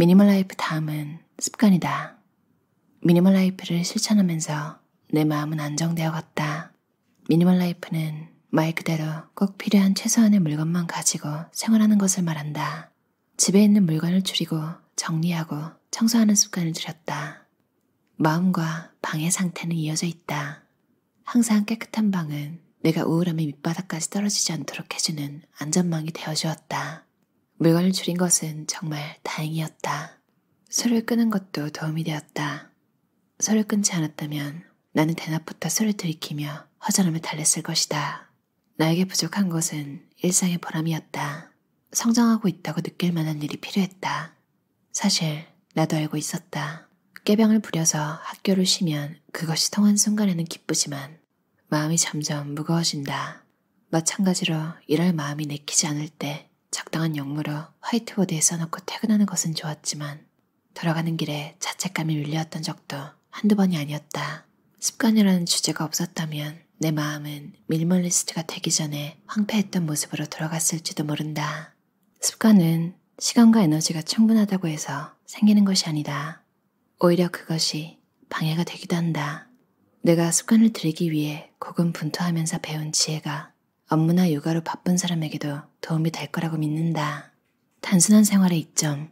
미니멀 라이프 다음은 습관이다. 미니멀 라이프를 실천하면서 내 마음은 안정되어 갔다. 미니멀 라이프는 말 그대로 꼭 필요한 최소한의 물건만 가지고 생활하는 것을 말한다. 집에 있는 물건을 줄이고 정리하고 청소하는 습관을 들였다. 마음과 방의 상태는 이어져 있다. 항상 깨끗한 방은 내가 우울함의 밑바닥까지 떨어지지 않도록 해주는 안전망이 되어주었다. 물건을 줄인 것은 정말 다행이었다. 술을 끄는 것도 도움이 되었다. 술을 끊지 않았다면 나는 대낮부터 술을 들이키며 허전함을 달랬을 것이다. 나에게 부족한 것은 일상의 보람이었다. 성장하고 있다고 느낄 만한 일이 필요했다. 사실 나도 알고 있었다. 깨병을 부려서 학교를 쉬면 그것이 통한 순간에는 기쁘지만 마음이 점점 무거워진다. 마찬가지로 일할 마음이 내키지 않을 때 적당한 역무로 화이트보드에 써놓고 퇴근하는 것은 좋았지만 돌아가는 길에 자책감이 밀려왔던 적도 한두 번이 아니었다. 습관이라는 주제가 없었다면 내 마음은 밀멀리스트가 되기 전에 황폐했던 모습으로 돌아갔을지도 모른다. 습관은 시간과 에너지가 충분하다고 해서 생기는 것이 아니다. 오히려 그것이 방해가 되기도 한다. 내가 습관을 들이기 위해 고군분투하면서 배운 지혜가 업무나 육아로 바쁜 사람에게도 도움이 될 거라고 믿는다. 단순한 생활의 이점.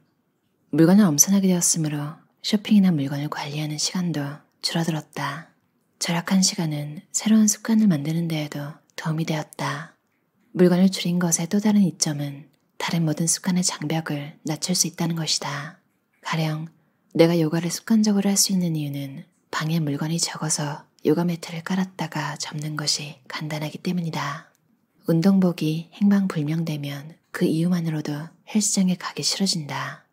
물건을 엄선하게 되었으므로 쇼핑이나 물건을 관리하는 시간도 줄어들었다. 절약한 시간은 새로운 습관을 만드는 데에도 도움이 되었다. 물건을 줄인 것의 또 다른 이점은 다른 모든 습관의 장벽을 낮출 수 있다는 것이다. 가령 내가 요가를 습관적으로 할 수 있는 이유는 방에 물건이 적어서 요가 매트를 깔았다가 접는 것이 간단하기 때문이다. 운동복이 행방불명되면 그 이유만으로도 헬스장에 가기 싫어진다.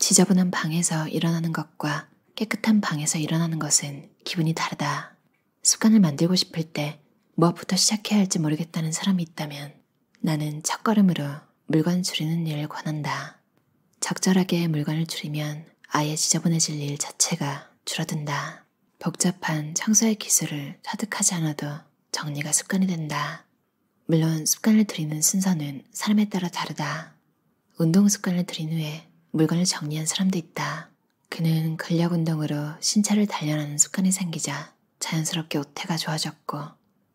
지저분한 방에서 일어나는 것과 깨끗한 방에서 일어나는 것은 기분이 다르다. 습관을 만들고 싶을 때 무엇부터 시작해야 할지 모르겠다는 사람이 있다면 나는 첫걸음으로 물건 줄이는 일을 권한다. 적절하게 물건을 줄이면 아예 지저분해질 일 자체가 줄어든다. 복잡한 청소의 기술을 터득하지 않아도 정리가 습관이 된다. 물론 습관을 들이는 순서는 사람에 따라 다르다. 운동 습관을 들인 후에 물건을 정리한 사람도 있다. 그는 근력 운동으로 신체를 단련하는 습관이 생기자 자연스럽게 옷태가 좋아졌고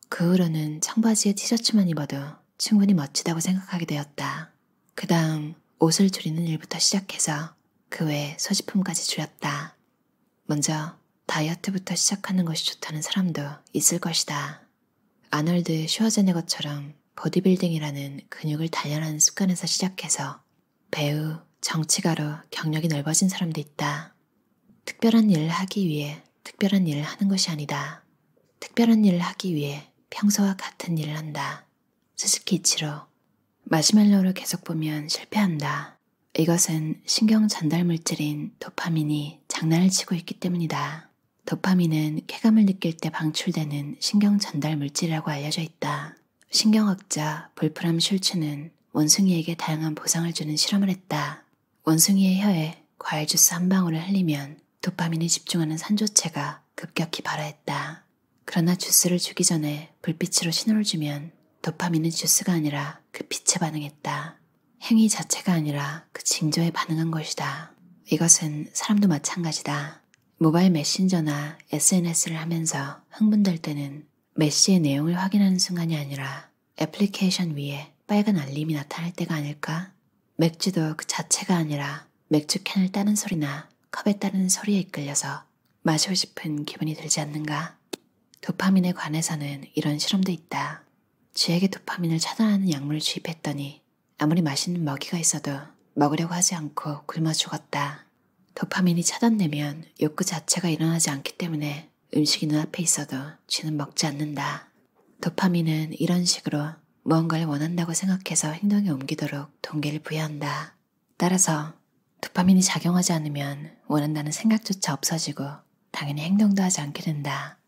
그 후로는 청바지에 티셔츠만 입어도 충분히 멋지다고 생각하게 되었다. 그 다음 옷을 줄이는 일부터 시작해서 그 외 소지품까지 줄였다. 먼저 다이어트부터 시작하는 것이 좋다는 사람도 있을 것이다. 아널드 슈어제네거처럼 보디빌딩이라는 근육을 단련하는 습관에서 시작해서 배우, 정치가로 경력이 넓어진 사람도 있다. 특별한 일을 하기 위해 특별한 일을 하는 것이 아니다. 특별한 일을 하기 위해 평소와 같은 일을 한다. 스즈키 이치로 마시멜로를 계속 보면 실패한다. 이것은 신경 전달 물질인 도파민이 장난을 치고 있기 때문이다. 도파민은 쾌감을 느낄 때 방출되는 신경 전달 물질이라고 알려져 있다. 신경학자 볼프람 슐츠는 원숭이에게 다양한 보상을 주는 실험을 했다. 원숭이의 혀에 과일 주스 한 방울을 흘리면 도파민이 집중하는 산조체가 급격히 발화했다. 그러나 주스를 주기 전에 불빛으로 신호를 주면 도파민은 주스가 아니라 그 빛에 반응했다. 행위 자체가 아니라 그 징조에 반응한 것이다. 이것은 사람도 마찬가지다. 모바일 메신저나 SNS를 하면서 흥분될 때는 메시의 내용을 확인하는 순간이 아니라 애플리케이션 위에 빨간 알림이 나타날 때가 아닐까? 맥주도 그 자체가 아니라 맥주캔을 따는 소리나 컵에 따르는 소리에 이끌려서 마시고 싶은 기분이 들지 않는가? 도파민에 관해서는 이런 실험도 있다. 쥐에게 도파민을 차단하는 약물을 주입했더니 아무리 맛있는 먹이가 있어도 먹으려고 하지 않고 굶어 죽었다. 도파민이 차단되면 욕구 자체가 일어나지 않기 때문에 음식이 눈앞에 있어도 쥐는 먹지 않는다. 도파민은 이런 식으로 무언가를 원한다고 생각해서 행동에 옮기도록 동기를 부여한다. 따라서 도파민이 작용하지 않으면 원한다는 생각조차 없어지고 당연히 행동도 하지 않게 된다.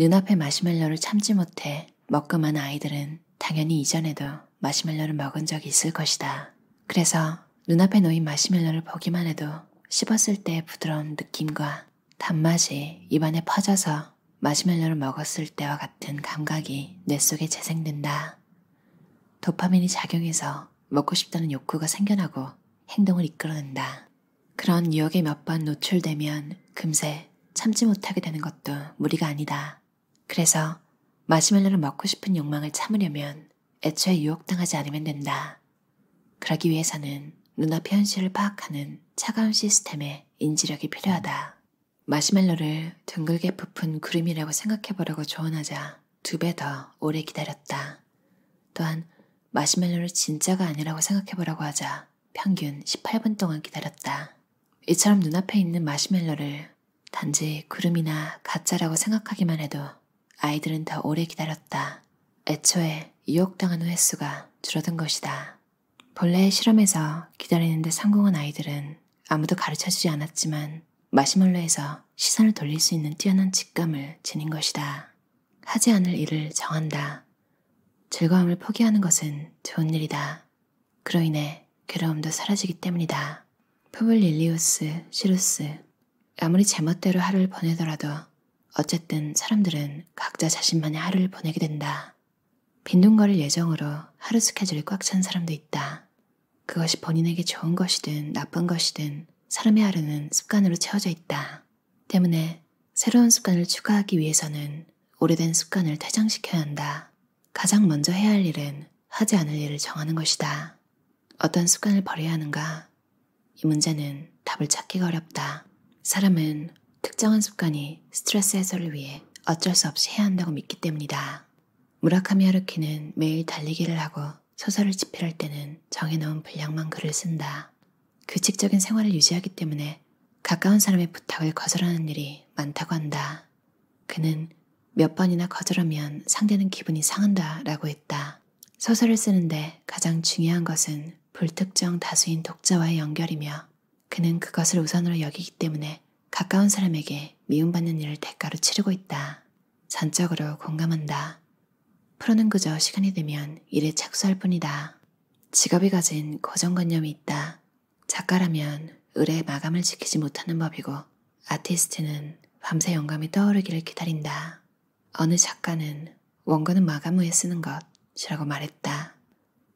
눈앞에 마시멜로를 참지 못해 먹고만 아이들은 당연히 이전에도 마시멜로를 먹은 적이 있을 것이다. 그래서 눈앞에 놓인 마시멜로를 보기만 해도 씹었을 때 부드러운 느낌과 단맛이 입안에 퍼져서 마시멜로를 먹었을 때와 같은 감각이 뇌 속에 재생된다. 도파민이 작용해서 먹고 싶다는 욕구가 생겨나고 행동을 이끌어낸다. 그런 유혹에 몇 번 노출되면 금세 참지 못하게 되는 것도 무리가 아니다. 그래서 마시멜로를 먹고 싶은 욕망을 참으려면 애초에 유혹당하지 않으면 된다. 그러기 위해서는 눈앞 현실을 파악하는 차가운 시스템의 인지력이 필요하다. 마시멜로를 둥글게 부푼 구름이라고 생각해보라고 조언하자 두 배 더 오래 기다렸다. 또한 마시멜로를 진짜가 아니라고 생각해보라고 하자 평균 18분 동안 기다렸다. 이처럼 눈앞에 있는 마시멜로를 단지 구름이나 가짜라고 생각하기만 해도 아이들은 더 오래 기다렸다. 애초에 유혹당한 횟수가 줄어든 것이다. 본래 의 실험에서 기다리는데 성공한 아이들은 아무도 가르쳐주지 않았지만 마시멀로에서 시선을 돌릴 수 있는 뛰어난 직감을 지닌 것이다. 하지 않을 일을 정한다. 즐거움을 포기하는 것은 좋은 일이다. 그로 인해 괴로움도 사라지기 때문이다. 푸블릴리우스 시루스 아무리 제멋대로 하루를 보내더라도 어쨌든 사람들은 각자 자신만의 하루를 보내게 된다. 빈둥거릴 예정으로 하루 스케줄이 꽉 찬 사람도 있다. 그것이 본인에게 좋은 것이든 나쁜 것이든 사람의 하루는 습관으로 채워져 있다. 때문에 새로운 습관을 추가하기 위해서는 오래된 습관을 퇴장시켜야 한다. 가장 먼저 해야 할 일은 하지 않을 일을 정하는 것이다. 어떤 습관을 버려야 하는가? 이 문제는 답을 찾기가 어렵다. 사람은 특정한 습관이 스트레스 해소를 위해 어쩔 수 없이 해야 한다고 믿기 때문이다. 무라카미 하루키는 매일 달리기를 하고 소설을 집필할 때는 정해놓은 분량만 글을 쓴다. 규칙적인 그 생활을 유지하기 때문에 가까운 사람의 부탁을 거절하는 일이 많다고 한다. 그는 몇 번이나 거절하면 상대는 기분이 상한다 라고 했다. 소설을 쓰는데 가장 중요한 것은 불특정 다수인 독자와의 연결이며 그는 그것을 우선으로 여기기 때문에 가까운 사람에게 미움받는 일을 대가로 치르고 있다. 전적으로 공감한다. 프로는 그저 시간이 되면 일에 착수할 뿐이다. 직업이 가진 고정관념이 있다. 작가라면 을의 마감을 지키지 못하는 법이고 아티스트는 밤새 영감이 떠오르기를 기다린다. 어느 작가는 원고는 마감 후에 쓰는 것이라고 말했다.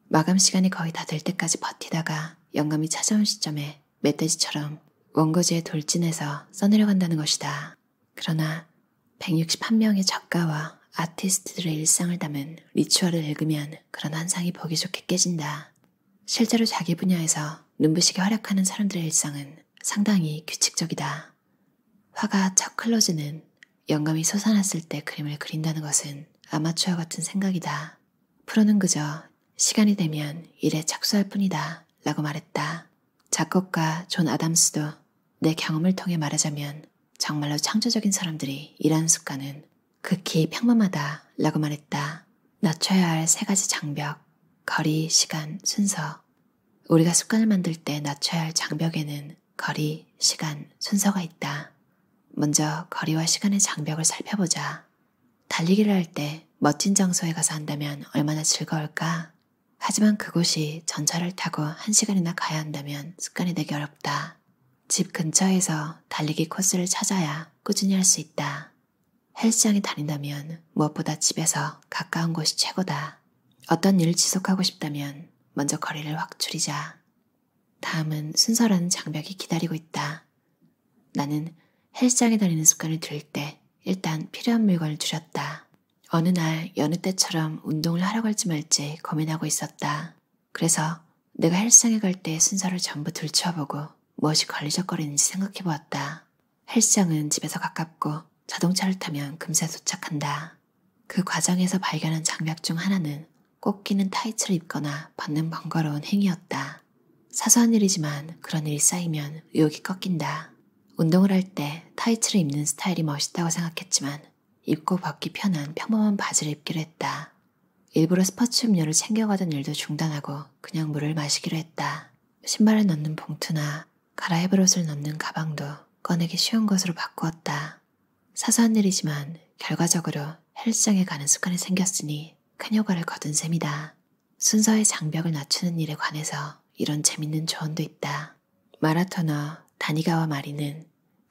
마감 시간이 거의 다 될 때까지 버티다가 영감이 찾아온 시점에 멧돼지처럼 원고지에 돌진해서 써내려간다는 것이다. 그러나 161명의 작가와 아티스트들의 일상을 담은 리추얼을 읽으면 그런 환상이 보기 좋게 깨진다. 실제로 자기 분야에서 눈부시게 활약하는 사람들의 일상은 상당히 규칙적이다. 화가 척클로즈는 영감이 솟아났을 때 그림을 그린다는 것은 아마추어 같은 생각이다. 프로는 그저 시간이 되면 일에 착수할 뿐이다 라고 말했다. 작곡가 존 아담스도 내 경험을 통해 말하자면 정말로 창조적인 사람들이 일하는 습관은 극히 평범하다라고 말했다. 낮춰야 할 세 가지 장벽, 거리, 시간, 순서. 우리가 습관을 만들 때 낮춰야 할 장벽에는 거리, 시간, 순서가 있다. 먼저 거리와 시간의 장벽을 살펴보자. 달리기를 할 때 멋진 장소에 가서 한다면 얼마나 즐거울까? 하지만 그곳이 전차를 타고 한시간이나 가야 한다면 습관이 되기 어렵다. 집 근처에서 달리기 코스를 찾아야 꾸준히 할 수 있다. 헬스장에 다닌다면 무엇보다 집에서 가까운 곳이 최고다. 어떤 일을 지속하고 싶다면 먼저 거리를 확 줄이자. 다음은 순서라는 장벽이 기다리고 있다. 나는 헬스장에 다니는 습관을 들일 때 일단 필요한 물건을 줄였다. 어느 날 여느 때처럼 운동을 하러 갈지 말지 고민하고 있었다. 그래서 내가 헬스장에 갈 때 순서를 전부 들춰보고 무엇이 걸리적거리는지 생각해보았다. 헬스장은 집에서 가깝고 자동차를 타면 금세 도착한다. 그 과정에서 발견한 장벽 중 하나는 꼭 끼는 타이츠를 입거나 받는 번거로운 행위였다. 사소한 일이지만 그런 일이 쌓이면 의욕이 꺾인다. 운동을 할 때 타이츠를 입는 스타일이 멋있다고 생각했지만 입고 벗기 편한 평범한 바지를 입기로 했다. 일부러 스포츠 음료를 챙겨가던 일도 중단하고 그냥 물을 마시기로 했다. 신발을 넣는 봉투나 갈아입을 옷을 넣는 가방도 꺼내기 쉬운 것으로 바꾸었다. 사소한 일이지만 결과적으로 헬스장에 가는 습관이 생겼으니 큰 효과를 거둔 셈이다. 순서의 장벽을 낮추는 일에 관해서 이런 재밌는 조언도 있다. 마라토너 다니가와 마리는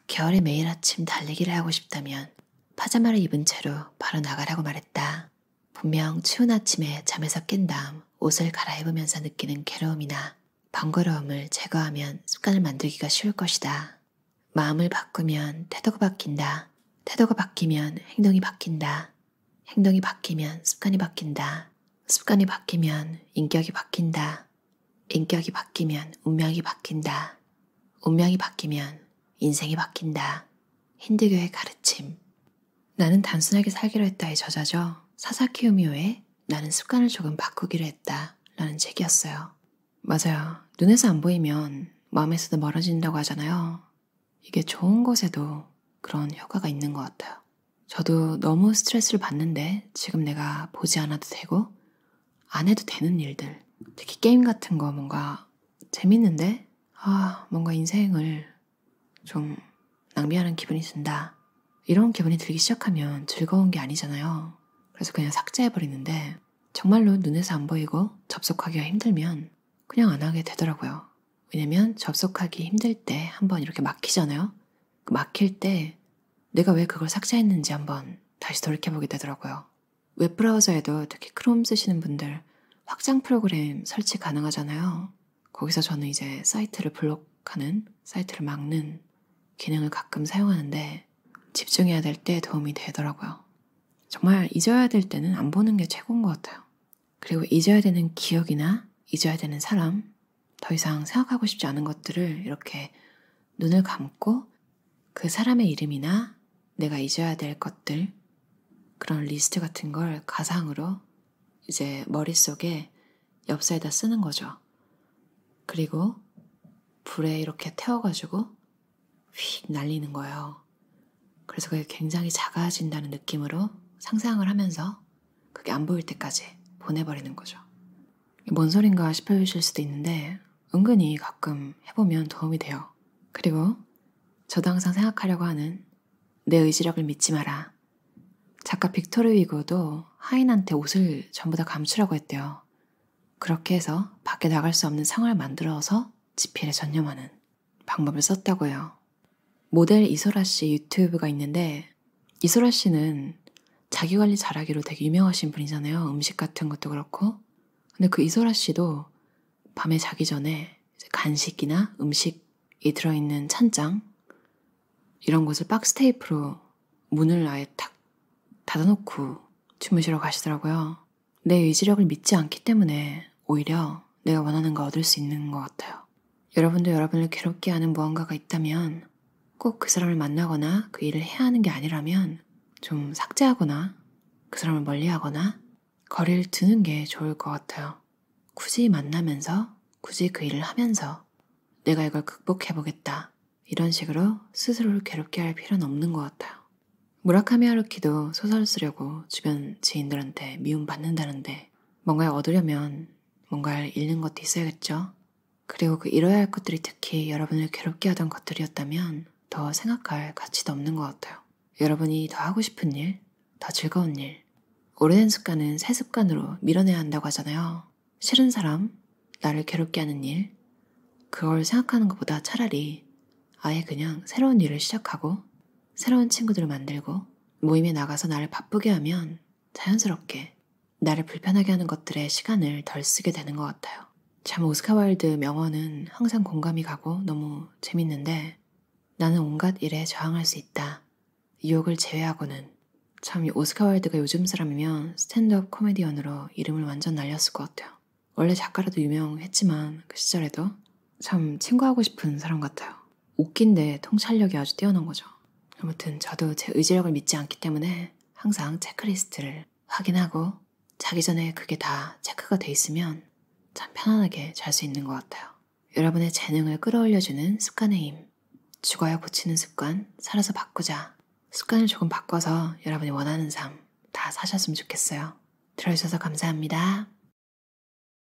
겨울에 매일 아침 달리기를 하고 싶다면 파자마를 입은 채로 바로 나가라고 말했다. 분명 추운 아침에 잠에서 깬 다음 옷을 갈아입으면서 느끼는 괴로움이나 번거로움을 제거하면 습관을 만들기가 쉬울 것이다. 마음을 바꾸면 태도가 바뀐다. 태도가 바뀌면 행동이 바뀐다. 행동이 바뀌면 습관이 바뀐다. 습관이 바뀌면 인격이 바뀐다. 인격이 바뀌면 운명이 바뀐다. 운명이 바뀌면 인생이 바뀐다. 힌두교의 가르침. 나는 단순하게 살기로 했다의 저자죠. 사사키 우미오의 나는 습관을 조금 바꾸기로 했다. 라는 책이었어요. 맞아요. 눈에서 안 보이면 마음에서도 멀어진다고 하잖아요. 이게 좋은 것에도 그런 효과가 있는 것 같아요. 저도 너무 스트레스를 받는데 지금 내가 보지 않아도 되고 안 해도 되는 일들, 특히 게임 같은 거 뭔가 재밌는데 아, 뭔가 인생을 좀 낭비하는 기분이 든다. 이런 기분이 들기 시작하면 즐거운 게 아니잖아요. 그래서 그냥 삭제해버리는데 정말로 눈에서 안 보이고 접속하기가 힘들면 그냥 안 하게 되더라고요. 왜냐면 접속하기 힘들 때 한번 이렇게 막히잖아요. 그 막힐 때 내가 왜 그걸 삭제했는지 한번 다시 돌이켜보게 되더라고요. 웹브라우저에도 특히 크롬 쓰시는 분들 확장 프로그램 설치 가능하잖아요. 거기서 저는 이제 사이트를 블록하는, 사이트를 막는 기능을 가끔 사용하는데 집중해야 될 때 도움이 되더라고요. 정말 잊어야 될 때는 안 보는 게 최고인 것 같아요. 그리고 잊어야 되는 기억이나 잊어야 되는 사람, 더 이상 생각하고 싶지 않은 것들을 이렇게 눈을 감고 그 사람의 이름이나 내가 잊어야 될 것들, 그런 리스트 같은 걸 가상으로 이제 머릿속에 엽서에다 쓰는 거죠. 그리고 불에 이렇게 태워가지고 휙 날리는 거예요. 그래서 그게 굉장히 작아진다는 느낌으로 상상을 하면서 그게 안 보일 때까지 보내버리는 거죠. 뭔 소린가 싶으실 수도 있는데 은근히 가끔 해보면 도움이 돼요. 그리고 저도 항상 생각하려고 하는 내 의지력을 믿지 마라. 작가 빅토르 위고도 하인한테 옷을 전부 다 감추라고 했대요. 그렇게 해서 밖에 나갈 수 없는 상황을 만들어서 지필에 전념하는 방법을 썼다고 해요. 모델 이소라 씨 유튜브가 있는데 이소라 씨는 자기 관리 잘하기로 되게 유명하신 분이잖아요. 음식 같은 것도 그렇고. 근데 그 이소라 씨도 밤에 자기 전에 간식이나 음식이 들어있는 찬장 이런 곳을 박스테이프로 문을 아예 탁 닫아놓고 주무시러 가시더라고요. 내 의지력을 믿지 않기 때문에 오히려 내가 원하는 거 얻을 수 있는 것 같아요. 여러분도 여러분을 괴롭게 하는 무언가가 있다면 꼭 그 사람을 만나거나 그 일을 해야 하는 게 아니라면 좀 삭제하거나 그 사람을 멀리 하거나 거리를 두는 게 좋을 것 같아요. 굳이 만나면서 굳이 그 일을 하면서 내가 이걸 극복해보겠다. 이런 식으로 스스로를 괴롭게 할 필요는 없는 것 같아요. 무라카미 하루키도 소설 쓰려고 주변 지인들한테 미움받는다는데 뭔가를 얻으려면 뭔가를 잃는 것도 있어야겠죠? 그리고 그 잃어야 할 것들이 특히 여러분을 괴롭게 하던 것들이었다면 더 생각할 가치도 없는 것 같아요. 여러분이 더 하고 싶은 일, 더 즐거운 일, 오래된 습관은 새 습관으로 밀어내야 한다고 하잖아요. 싫은 사람, 나를 괴롭게 하는 일, 그걸 생각하는 것보다 차라리 아예 그냥 새로운 일을 시작하고 새로운 친구들을 만들고 모임에 나가서 나를 바쁘게 하면 자연스럽게 나를 불편하게 하는 것들에 시간을 덜 쓰게 되는 것 같아요. 참 오스카 와일드 명언은 항상 공감이 가고 너무 재밌는데 나는 온갖 일에 저항할 수 있다. 유혹을 제외하고는 참 오스카 와일드가 요즘 사람이면 스탠드업 코미디언으로 이름을 완전 날렸을 것 같아요. 원래 작가라도 유명했지만 그 시절에도 참 친구하고 싶은 사람 같아요. 웃긴데 통찰력이 아주 뛰어난 거죠. 아무튼 저도 제 의지력을 믿지 않기 때문에 항상 체크리스트를 확인하고 자기 전에 그게 다 체크가 돼 있으면 참 편안하게 잘 수 있는 것 같아요. 여러분의 재능을 끌어올려주는 습관의 힘. 죽어야 고치는 습관, 살아서 바꾸자. 습관을 조금 바꿔서 여러분이 원하는 삶 다 사셨으면 좋겠어요. 들어주셔서 감사합니다.